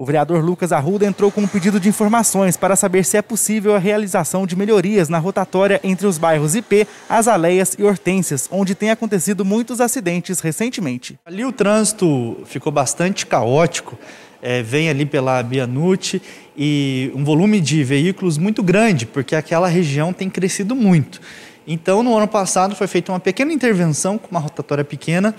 O vereador Lucas Arruda entrou com um pedido de informações para saber se é possível a realização de melhorias na rotatória entre os bairros IP, Azaleias e Hortências, onde tem acontecido muitos acidentes recentemente. Ali o trânsito ficou bastante caótico. É, vem ali pela Bianute e um volume de veículos muito grande, porque aquela região tem crescido muito. Então, no ano passado, foi feita uma pequena intervenção com uma rotatória pequena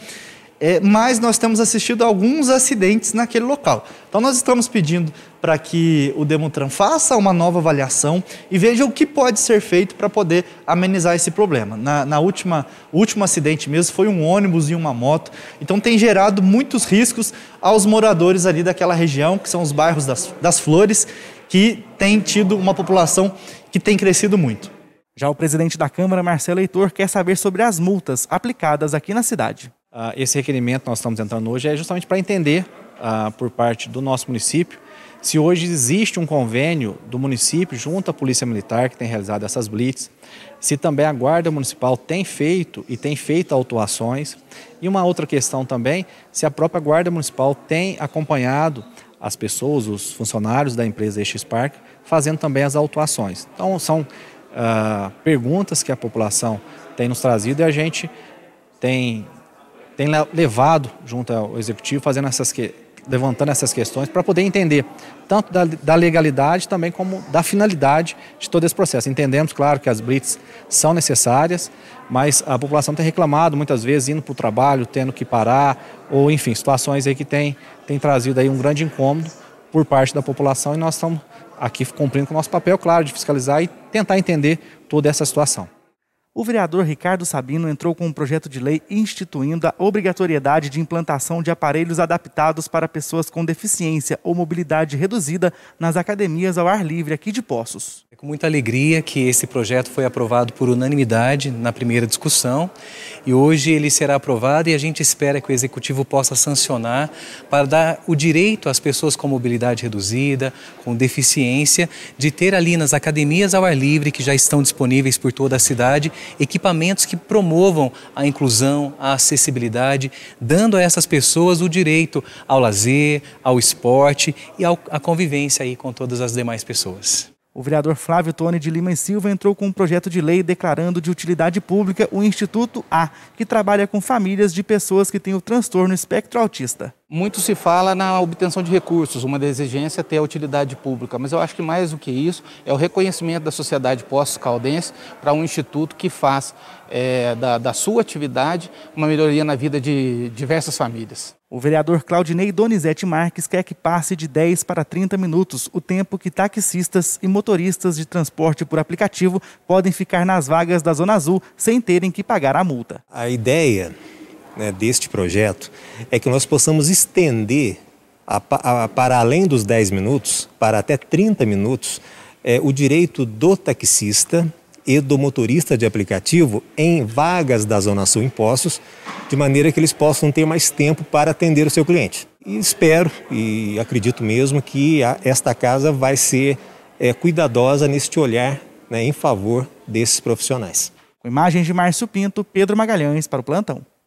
é, mas nós temos assistido a alguns acidentes naquele local. Então, nós estamos pedindo para que o Demutran faça uma nova avaliação e veja o que pode ser feito para poder amenizar esse problema. Na, na última último acidente mesmo foi um ônibus e uma moto, então tem gerado muitos riscos aos moradores ali daquela região, que são os bairros das, das Flores, que tem tido uma população que tem crescido muito. Já o presidente da Câmara, Marcelo Heitor, quer saber sobre as multas aplicadas aqui na cidade. Uh, esse requerimento que nós estamos entrando hoje é justamente para entender, uh, por parte do nosso município, se hoje existe um convênio do município junto à Polícia Militar que tem realizado essas blitz, se também a Guarda Municipal tem feito e tem feito autuações. E uma outra questão também, se a própria Guarda Municipal tem acompanhado as pessoas, os funcionários da empresa X Park, fazendo também as autuações. Então, são uh, perguntas que a população tem nos trazido e a gente tem tem levado junto ao executivo, fazendo essas que, levantando essas questões para poder entender tanto da, da, legalidade também como da finalidade de todo esse processo. Entendemos, claro, que as blitz são necessárias, mas a população tem reclamado muitas vezes indo para o trabalho, tendo que parar, ou enfim, situações aí que tem, tem trazido aí um grande incômodo por parte da população e nós estamos aqui cumprindo com o nosso papel, claro, de fiscalizar e tentar entender toda essa situação o vereador Ricardo Sabino entrou com um projeto de lei instituindo a obrigatoriedade de implantação de aparelhos adaptados para pessoas com deficiência ou mobilidade reduzida nas academias ao ar livre aqui de Poços. É com muita alegria que esse projeto foi aprovado por unanimidade na primeira discussão e hoje ele será aprovado e a gente espera que o executivo possa sancionar para dar o direito às pessoas com mobilidade reduzida, com deficiência, de ter ali nas academias ao ar livre que já estão disponíveis por toda a cidade equipamentos que promovam a inclusão, a acessibilidade, dando a essas pessoas o direito ao lazer, ao esporte e à convivência aí com todas as demais pessoas o vereador Flávio Tone de Lima e Silva entrou com um projeto de lei declarando de utilidade pública o Instituto A, que trabalha com famílias de pessoas que têm o transtorno espectro autista. Muito se fala na obtenção de recursos, uma das exigências é ter a utilidade pública, mas eu acho que mais do que isso é o reconhecimento da sociedade pós-caldense para um instituto que faz é, da, da sua atividade uma melhoria na vida de diversas famílias. O vereador Claudinei Donizete Marques quer que passe de 10 para 30 minutos o tempo que taxistas e motoristas de transporte por aplicativo podem ficar nas vagas da Zona Azul sem terem que pagar a multa. A ideia né, deste projeto é que nós possamos estender a, a, para além dos 10 minutos, para até 30 minutos, é, o direito do taxista e do motorista de aplicativo em vagas da Zona Sul impostos de maneira que eles possam ter mais tempo para atender o seu cliente. E espero e acredito mesmo que a, esta casa vai ser é, cuidadosa neste olhar né, em favor desses profissionais. Com imagens de Márcio Pinto, Pedro Magalhães para o plantão.